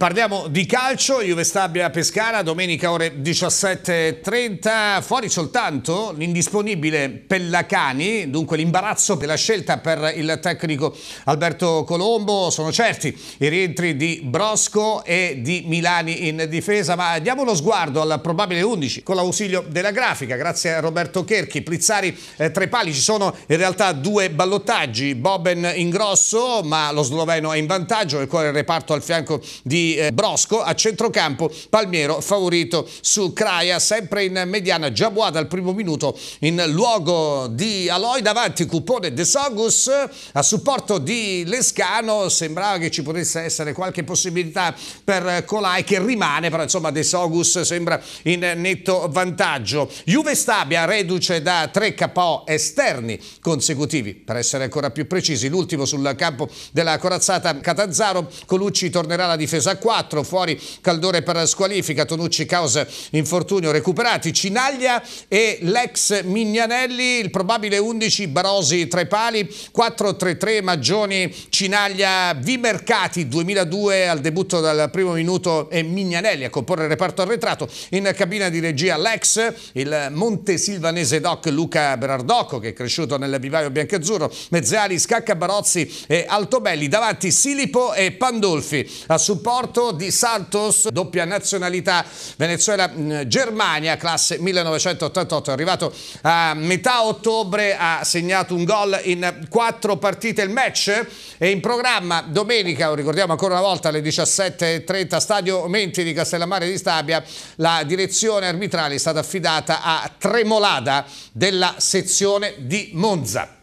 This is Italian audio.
Parliamo di calcio, Juve Stabia Pescara, domenica ore 17.30, fuori soltanto l'indisponibile Pellacani, dunque l'imbarazzo per la scelta per il tecnico Alberto Colombo, sono certi i rientri di Brosco e di Milani in difesa, ma diamo uno sguardo al probabile 11 con l'ausilio della grafica, grazie a Roberto Cherchi, Plizzari, eh, pali, ci sono in realtà due ballottaggi, Boben in grosso, ma lo sloveno è in vantaggio, il cuore reparto al fianco di eh, Brosco a centrocampo Palmiero favorito su Craia sempre in mediana Giaboa dal primo minuto in luogo di Aloy davanti Cupone De Sogus a supporto di Lescano sembrava che ci potesse essere qualche possibilità per Colai che rimane però insomma De Sogus sembra in netto vantaggio Juve Stabia reduce da tre KO esterni consecutivi per essere ancora più precisi l'ultimo sul campo della corazzata Catanzaro Colucci tornerà alla difesa a 4, fuori Caldore per la squalifica, Tonucci causa infortunio recuperati, Cinaglia e l'ex Mignanelli, il probabile 11 Barosi tra i pali, 4-3-3 Maggioni, Cinaglia, Vimercati 2002 al debutto dal primo minuto e Mignanelli a comporre il reparto arretrato, in cabina di regia l'ex, il montesilvanese doc Luca Berardocco che è cresciuto nel vivaio biancazzurro, Mezzali, Scacca Barozzi e Altobelli, davanti Silipo e Pandolfi a supporto morto di Santos, doppia nazionalità Venezuela-Germania, mm, classe 1988, è arrivato a metà ottobre, ha segnato un gol in quattro partite il match è in programma domenica, ricordiamo ancora una volta alle 17.30 Stadio Menti di Castellammare di Stabia, la direzione arbitrale è stata affidata a Tremolada della sezione di Monza.